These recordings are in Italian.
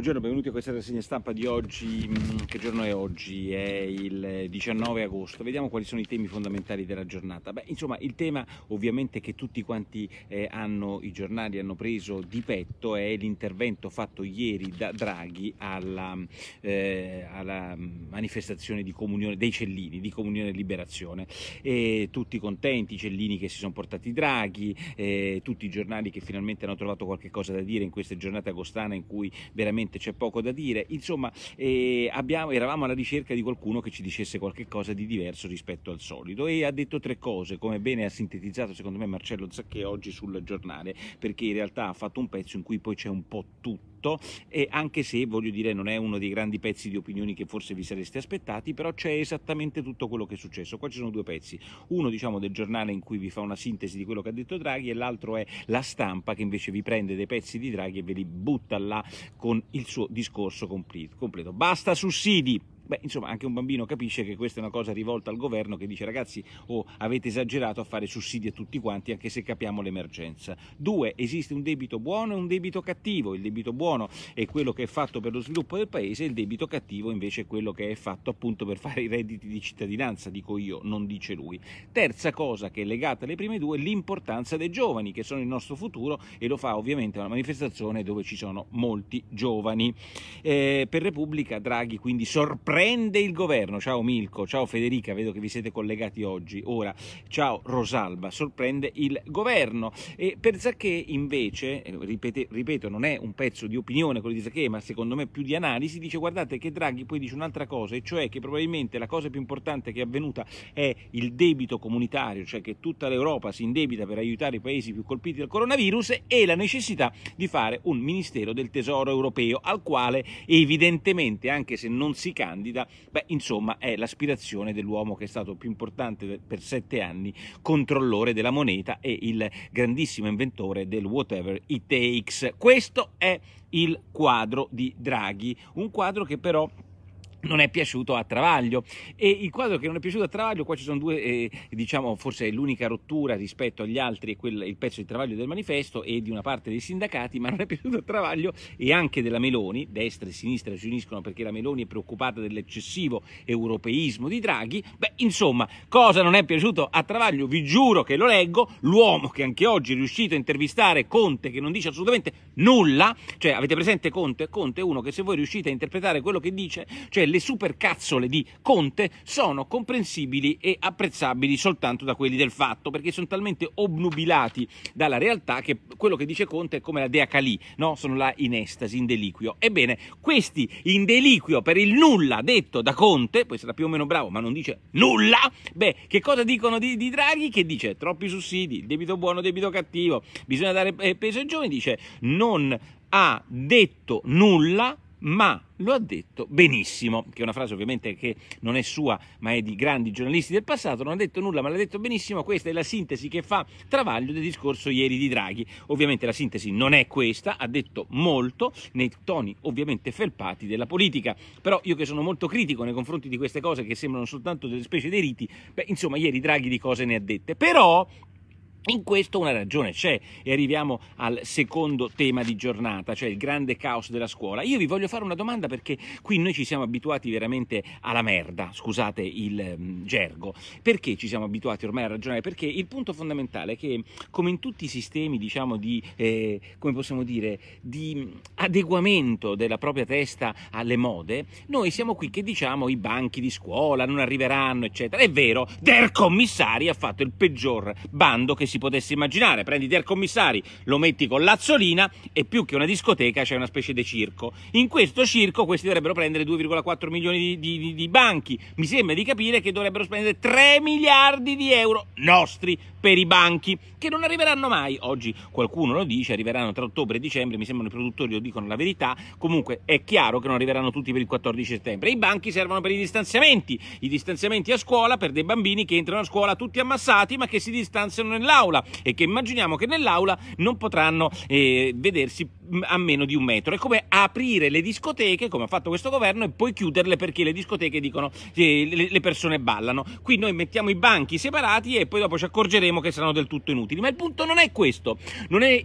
Buongiorno, benvenuti a questa rassegna stampa di oggi. Mm, che giorno è oggi? È il 19 agosto. Vediamo quali sono i temi fondamentali della giornata. Beh, insomma, il tema ovviamente che tutti quanti eh, hanno, i giornali hanno preso di petto è l'intervento fatto ieri da Draghi alla, eh, alla manifestazione dei Cellini, di Comunione e Liberazione. E tutti contenti, i Cellini che si sono portati Draghi, eh, tutti i giornali che finalmente hanno trovato qualche cosa da dire in queste giornate agostane in cui veramente veramente c'è poco da dire. Insomma, eh, abbiamo, eravamo alla ricerca di qualcuno che ci dicesse qualcosa di diverso rispetto al solito e ha detto tre cose, come bene ha sintetizzato secondo me Marcello Zacche oggi sul giornale, perché in realtà ha fatto un pezzo in cui poi c'è un po' tutto tutto e anche se voglio dire non è uno dei grandi pezzi di opinioni che forse vi sareste aspettati però c'è esattamente tutto quello che è successo qua ci sono due pezzi uno diciamo del giornale in cui vi fa una sintesi di quello che ha detto Draghi e l'altro è la stampa che invece vi prende dei pezzi di Draghi e ve li butta là con il suo discorso completo basta sussidi Beh, insomma, anche un bambino capisce che questa è una cosa rivolta al governo che dice ragazzi, oh, avete esagerato a fare sussidi a tutti quanti, anche se capiamo l'emergenza. Due, esiste un debito buono e un debito cattivo. Il debito buono è quello che è fatto per lo sviluppo del paese, il debito cattivo invece è quello che è fatto appunto per fare i redditi di cittadinanza, dico io, non dice lui. Terza cosa che è legata alle prime due, l'importanza dei giovani, che sono il nostro futuro e lo fa ovviamente una manifestazione dove ci sono molti giovani. Eh, per Repubblica Draghi quindi sorprende prende il governo. Ciao Milko, ciao Federica, vedo che vi siete collegati oggi. Ora, ciao Rosalba, sorprende il governo. E per Zacché invece, eh, ripete, ripeto, non è un pezzo di opinione quello di Zacché, ma secondo me più di analisi, dice guardate che Draghi poi dice un'altra cosa, e cioè che probabilmente la cosa più importante che è avvenuta è il debito comunitario, cioè che tutta l'Europa si indebita per aiutare i paesi più colpiti dal coronavirus e la necessità di fare un Ministero del Tesoro europeo, al quale evidentemente, anche se non si candida, candida, beh, insomma, è l'aspirazione dell'uomo che è stato più importante per sette anni controllore della moneta e il grandissimo inventore del whatever it takes. Questo è il quadro di Draghi, un quadro che però non è piaciuto a Travaglio e il quadro che non è piaciuto a Travaglio qua ci sono due eh, diciamo forse l'unica rottura rispetto agli altri è quel, il pezzo di Travaglio del manifesto e di una parte dei sindacati ma non è piaciuto a Travaglio e anche della Meloni destra e sinistra si uniscono perché la Meloni è preoccupata dell'eccessivo europeismo di Draghi beh insomma cosa non è piaciuto a Travaglio vi giuro che lo leggo l'uomo che anche oggi è riuscito a intervistare Conte che non dice assolutamente nulla cioè avete presente Conte? Conte è uno che se voi riuscite a interpretare quello che dice cioè le supercazzole di Conte sono comprensibili e apprezzabili soltanto da quelli del fatto, perché sono talmente obnubilati dalla realtà che quello che dice Conte è come la dea Calì, no? sono là in estasi, in deliquio. Ebbene, questi in deliquio per il nulla detto da Conte, poi sarà più o meno bravo ma non dice nulla, beh, che cosa dicono di, di Draghi? Che dice troppi sussidi, debito buono, debito cattivo, bisogna dare eh, peso ai giovani, dice non ha detto nulla ma lo ha detto benissimo, che è una frase ovviamente che non è sua, ma è di grandi giornalisti del passato, non ha detto nulla, ma l'ha detto benissimo, questa è la sintesi che fa Travaglio del discorso ieri di Draghi. Ovviamente la sintesi non è questa, ha detto molto nei toni ovviamente felpati della politica, però io che sono molto critico nei confronti di queste cose che sembrano soltanto delle specie dei riti, beh, insomma, ieri Draghi di cose ne ha dette, però in questo una ragione c'è e arriviamo al secondo tema di giornata, cioè il grande caos della scuola. Io vi voglio fare una domanda perché qui noi ci siamo abituati veramente alla merda, scusate il mm, gergo. Perché ci siamo abituati ormai a ragionare? Perché il punto fondamentale è che come in tutti i sistemi, diciamo, di, eh, come possiamo dire, di mm, adeguamento della propria testa alle mode, noi siamo qui che diciamo i banchi di scuola non arriveranno, eccetera. È vero, Der Commissari ha fatto il peggior bando che si si potesse immaginare. Prendi Der Commissari, lo metti con Lazzolina e più che una discoteca c'è una specie di circo. In questo circo questi dovrebbero prendere 2,4 milioni di, di, di banchi. Mi sembra di capire che dovrebbero spendere 3 miliardi di euro nostri per i banchi, che non arriveranno mai. Oggi qualcuno lo dice, arriveranno tra ottobre e dicembre, mi sembrano i produttori lo dicono la verità, comunque è chiaro che non arriveranno tutti per il 14 settembre. I banchi servono per i distanziamenti, i distanziamenti a scuola per dei bambini che entrano a scuola tutti ammassati ma che si distanziano nell'aula nell'aula e che immaginiamo che nell'aula non potranno eh, vedersi a meno di un metro. È come aprire le discoteche, come ha fatto questo governo, e poi chiuderle perché le discoteche dicono che le persone ballano. Qui noi mettiamo i banchi separati e poi dopo ci accorgeremo che saranno del tutto inutili. Ma il punto non è questo, non è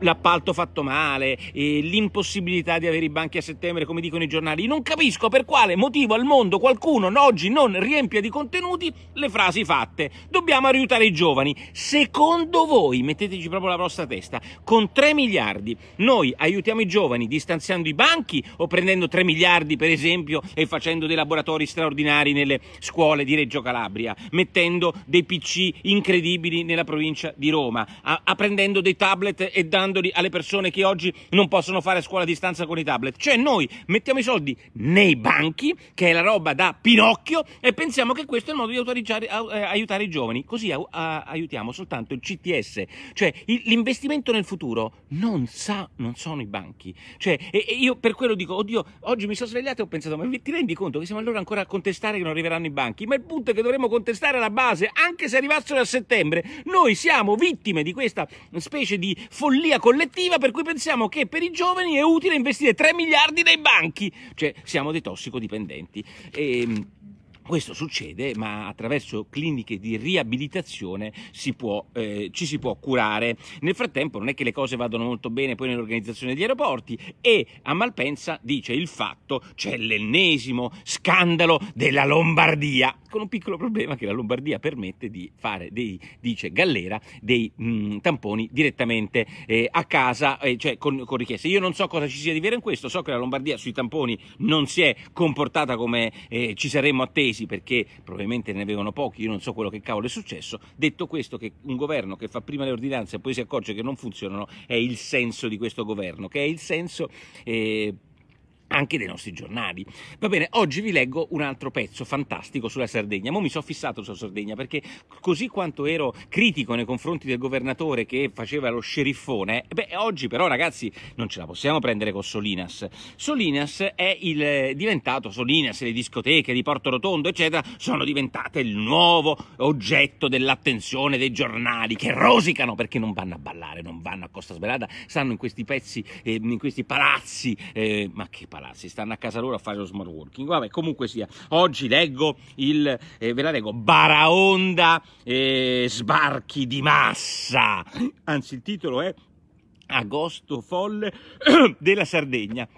l'appalto fatto male, l'impossibilità di avere i banchi a settembre, come dicono i giornali. Non capisco per quale motivo al mondo qualcuno oggi non riempia di contenuti le frasi fatte. Dobbiamo aiutare i giovani. Secondo voi, metteteci proprio la vostra testa, con 3 miliardi noi aiutiamo i giovani distanziando i banchi o prendendo 3 miliardi per esempio e facendo dei laboratori straordinari nelle scuole di Reggio Calabria, mettendo dei PC incredibili nella provincia di Roma, prendendo dei tablet e dandoli alle persone che oggi non possono fare scuola a distanza con i tablet. Cioè noi mettiamo i soldi nei banchi, che è la roba da Pinocchio, e pensiamo che questo è il modo di eh, aiutare i giovani. Così aiutiamo soltanto il CTS, cioè l'investimento nel futuro non sa non sono i banchi. Cioè, e, e io per quello dico, oddio, oggi mi sono svegliato e ho pensato, ma ti rendi conto che siamo allora ancora a contestare che non arriveranno i banchi? Ma il punto è che dovremmo contestare la base, anche se arrivassero a settembre. Noi siamo vittime di questa specie di follia collettiva per cui pensiamo che per i giovani è utile investire 3 miliardi nei banchi. Cioè, siamo dei tossicodipendenti. E, ehm, questo succede, ma attraverso cliniche di riabilitazione si può, eh, ci si può curare. Nel frattempo non è che le cose vadano molto bene poi nell'organizzazione degli aeroporti e a Malpensa dice il fatto c'è l'ennesimo scandalo della Lombardia, con un piccolo problema che la Lombardia permette di fare dei, dice Gallera, dei mh, mm, tamponi direttamente eh, a casa, eh, cioè con, con, richieste. Io non so cosa ci sia di vero in questo, so che la Lombardia sui tamponi non si è comportata come eh, ci saremmo attesi presi perché probabilmente ne avevano pochi, io non so quello che cavolo è successo. Detto questo, che un governo che fa prima le ordinanze e poi si accorge che non funzionano è il senso di questo governo, che è il senso eh, anche dei nostri giornali. Va bene, oggi vi leggo un altro pezzo fantastico sulla Sardegna. Mo mi sono fissato sulla Sardegna perché così quanto ero critico nei confronti del governatore che faceva lo sceriffone, eh, beh, oggi però ragazzi non ce la possiamo prendere con Solinas. Solinas è il, eh, diventato Solinas, le discoteche di Porto Rotondo, eccetera, sono diventate il nuovo oggetto dell'attenzione dei giornali che rosicano perché non vanno a ballare, non vanno a Costa Svelata, stanno in questi pezzi, eh, in questi palazzi, eh, ma che palazzi ammalarsi, stanno a casa loro a fare lo smart working. Vabbè, comunque sia, oggi leggo il, eh, ve la leggo, Baraonda eh, sbarchi di massa. Anzi, il titolo è Agosto folle della Sardegna.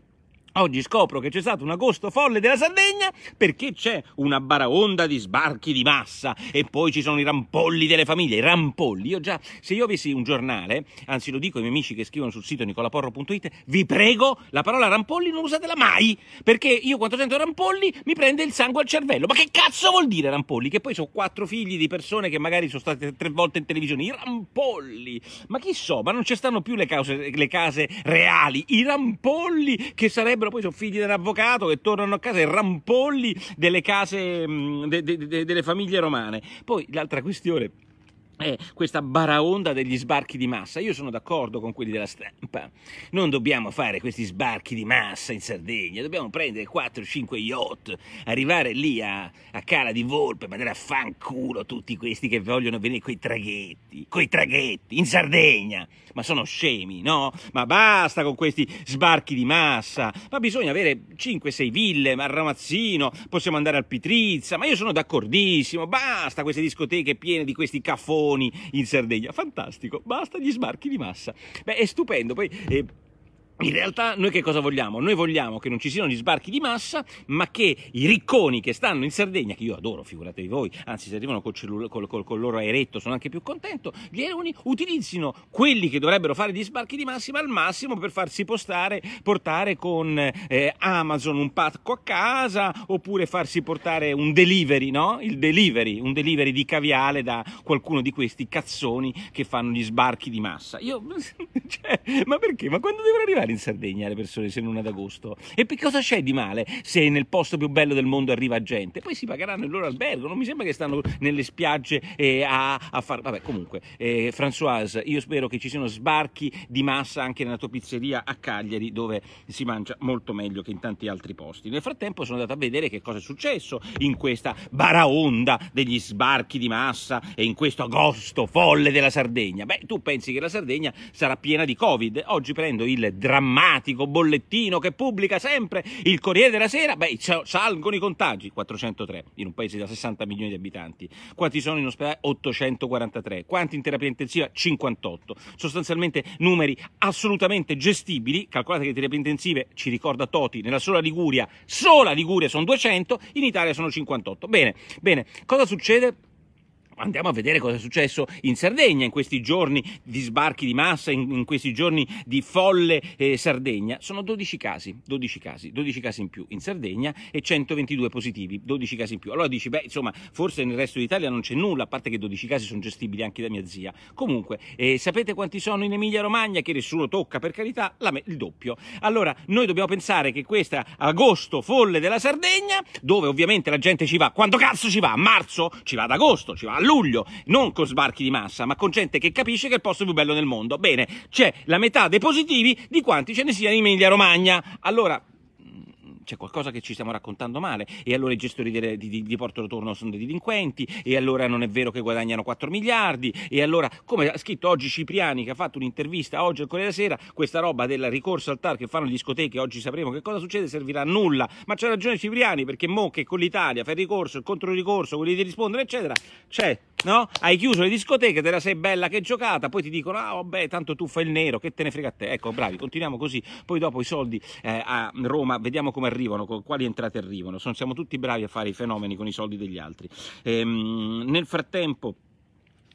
Oggi scopro che c'è stato un agosto folle della Sardegna perché c'è una baraonda di sbarchi di massa e poi ci sono i rampolli delle famiglie, i rampolli. Io già, se io avessi un giornale, anzi lo dico ai miei amici che scrivono sul sito nicolaporro.it, vi prego, la parola rampolli non usatela mai, perché io quando sento rampolli mi prende il sangue al cervello. Ma che cazzo vuol dire rampolli? Che poi sono quattro figli di persone che magari sono state tre volte in televisione, i rampolli. Ma chi so, ma non ci stanno più le, cause, le case reali, i rampolli che sarebbero però poi sono figli dell'avvocato che tornano a casa e rampolli delle case, de, de, de, delle famiglie romane. Poi l'altra questione eh, questa baraonda degli sbarchi di massa. Io sono d'accordo con quelli della stampa. Non dobbiamo fare questi sbarchi di massa in Sardegna, dobbiamo prendere 4-5 yacht, arrivare lì a, a Cala di Volpe, mandare a fanculo tutti questi che vogliono venire coi traghetti, coi traghetti, in Sardegna. Ma sono scemi, no? Ma basta con questi sbarchi di massa. Ma bisogna avere 5-6 ville, ma Ramazzino, possiamo andare al Pitrizza. Ma io sono d'accordissimo, basta queste discoteche piene di questi caffoni Marconi in Sardegna. Fantastico, basta gli sbarchi di massa. Beh, è stupendo. Poi, eh, in realtà noi che cosa vogliamo? Noi vogliamo che non ci siano gli sbarchi di massa, ma che i ricconi che stanno in Sardegna, che io adoro, figuratevi voi, anzi se arrivano col, cellul- col, col, col loro aeretto sono anche più contento, gli aeroni utilizzino quelli che dovrebbero fare gli sbarchi di massima al massimo per farsi postare, portare con eh, Amazon un pacco a casa oppure farsi portare un delivery, no? Il delivery, un delivery di caviale da qualcuno di questi cazzoni che fanno gli sbarchi di massa. Io, cioè, ma perché? Ma quando devono arrivare? andare in Sardegna le persone se non ad agosto? E che cosa c'è di male se nel posto più bello del mondo arriva gente? Poi si pagheranno il loro albergo, non mi sembra che stanno nelle spiagge eh, a, a fare... Vabbè, comunque, eh, Françoise, io spero che ci siano sbarchi di massa anche nella tua pizzeria a Cagliari dove si mangia molto meglio che in tanti altri posti. Nel frattempo sono andato a vedere che cosa è successo in questa baraonda degli sbarchi di massa e in questo agosto folle della Sardegna. Beh, tu pensi che la Sardegna sarà piena di Covid? Oggi prendo il dra drammatico bollettino che pubblica sempre il Corriere della Sera, beh, salgono i contagi, 403 in un paese da 60 milioni di abitanti. Quanti sono in ospedale? 843. Quanti in terapia intensiva? 58. Sostanzialmente numeri assolutamente gestibili, calcolate che le terapie intensive, ci ricorda Toti, nella sola Liguria, sola Liguria sono 200, in Italia sono 58. Bene, bene, cosa succede? andiamo a vedere cosa è successo in Sardegna in questi giorni di sbarchi di massa, in, in questi giorni di folle eh, Sardegna. Sono 12 casi, 12 casi, 12 casi in più in Sardegna e 122 positivi, 12 casi in più. Allora dici, beh, insomma, forse nel resto d'Italia non c'è nulla, a parte che 12 casi sono gestibili anche da mia zia. Comunque, eh, sapete quanti sono in Emilia Romagna, che nessuno tocca per carità, me- il doppio. Allora, noi dobbiamo pensare che questa agosto folle della Sardegna, dove ovviamente la gente ci va, quando cazzo ci va? A marzo? Ci va ad agosto, ci va a luglio, non con sbarchi di massa, ma con gente che capisce che è il posto più bello del mondo. Bene, c'è la metà dei positivi di quanti ce ne siano in Emilia Romagna. Allora, c'è qualcosa che ci stiamo raccontando male e allora i gestori di, di, di Porto Rotorno sono dei delinquenti e allora non è vero che guadagnano 4 miliardi e allora come ha scritto oggi Cipriani che ha fatto un'intervista oggi al Corriere della Sera questa roba del ricorso al TAR che fanno le discoteche oggi sapremo che cosa succede servirà a nulla ma c'è ragione Cipriani perché mo che con l'Italia fa il ricorso il controricorso quelli di rispondere eccetera c'è no? hai chiuso le discoteche te la sei bella che giocata poi ti dicono ah vabbè tanto tu fai il nero che te ne frega a te ecco bravi continuiamo così poi dopo i soldi eh, a Roma vediamo come arrivano, con quali entrate arrivano. Sono, siamo tutti bravi a fare i fenomeni con i soldi degli altri. Ehm, nel frattempo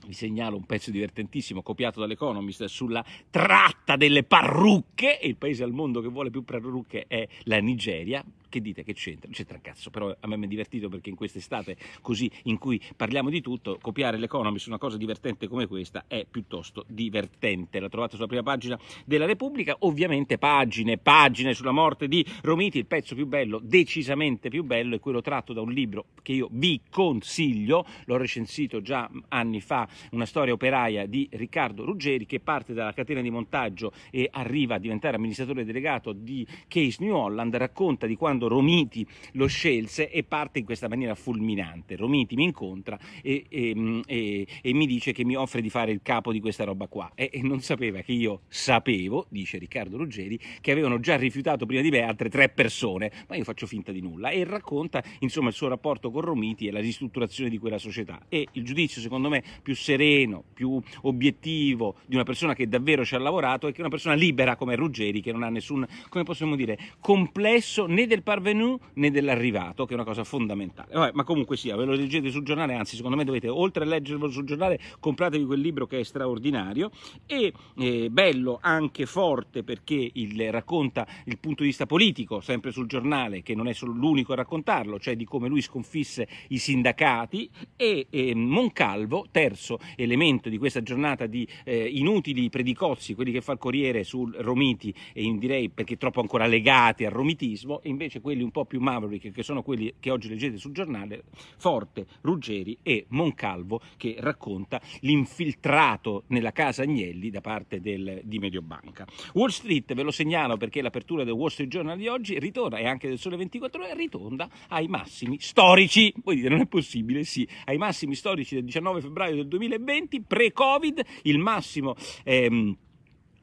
vi segnalo un pezzo divertentissimo copiato dall'Economist sulla tratta delle parrucche, il paese al mondo che vuole più parrucche è la Nigeria, che dite che c'entra? C'entra cazzo, però a me mi è divertito perché in quest'estate così in cui parliamo di tutto, copiare l'economy su una cosa divertente come questa è piuttosto divertente. La trovate sulla prima pagina della Repubblica, ovviamente pagine, pagine sulla morte di Romiti, il pezzo più bello, decisamente più bello, è quello tratto da un libro che io vi consiglio, l'ho recensito già anni fa, una storia operaia di Riccardo Ruggeri che parte dalla catena di montaggio e arriva a diventare amministratore delegato di Case New Holland, racconta di quando quando Romiti lo scelse e parte in questa maniera fulminante. Romiti mi incontra e, e, e, e mi dice che mi offre di fare il capo di questa roba qua e, non sapeva che io sapevo, dice Riccardo Ruggeri, che avevano già rifiutato prima di me altre tre persone, ma io faccio finta di nulla e racconta insomma il suo rapporto con Romiti e la ristrutturazione di quella società e il giudizio secondo me più sereno, più obiettivo di una persona che davvero ci ha lavorato è che una persona libera come Ruggeri che non ha nessun, come possiamo dire, complesso né del passato parvenu né dell'arrivato, che è una cosa fondamentale. Vabbè, ma comunque sia, ve lo leggete sul giornale, anzi secondo me dovete, oltre a leggerlo sul giornale, compratevi quel libro che è straordinario e eh, bello, anche forte, perché il, racconta il punto di vista politico, sempre sul giornale, che non è solo l'unico a raccontarlo, cioè di come lui sconfisse i sindacati e eh, Moncalvo, terzo elemento di questa giornata di eh, inutili predicozzi, quelli che fa il Corriere sul Romiti e direi perché troppo ancora legati al romitismo, e invece quelli un po' più maverick, che sono quelli che oggi leggete sul giornale, Forte, Ruggeri e Moncalvo, che racconta l'infiltrato nella casa Agnelli da parte del, di Mediobanca. Wall Street, ve lo segnalo perché l'apertura del Wall Street Journal di oggi ritorna, e anche del Sole 24 Ore, ritonda ai massimi storici. Voi dite, non è possibile? Sì, ai massimi storici del 19 febbraio del 2020, pre-Covid, il massimo... Ehm,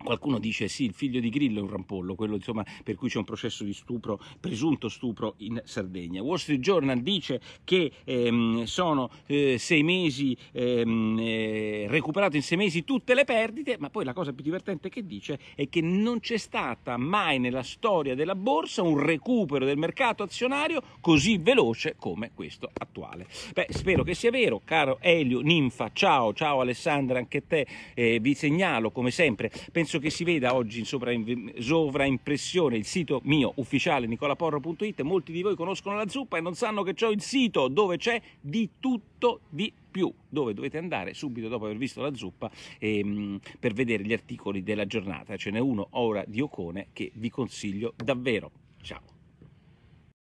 Qualcuno dice sì, il figlio di Grillo è un rampollo, quello insomma, per cui c'è un processo di stupro, presunto stupro in Sardegna. Wall Street Journal dice che ehm, sono eh, mesi, ehm, eh, recuperato in sei mesi tutte le perdite, ma poi la cosa più divertente che dice è che non c'è stata mai nella storia della borsa un recupero del mercato azionario così veloce come questo attuale. Beh, spero che sia vero, caro Elio Ninfa, ciao, ciao Alessandra, anche te, eh, vi segnalo come sempre. Pensate penso che si veda oggi in sovraimpressione il sito mio ufficiale nicolaporro.it, molti di voi conoscono la zuppa e non sanno che c'è il sito dove c'è di tutto di più, dove dovete andare subito dopo aver visto la zuppa ehm, per vedere gli articoli della giornata, ce n'è uno ora di Ocone che vi consiglio davvero. Ciao!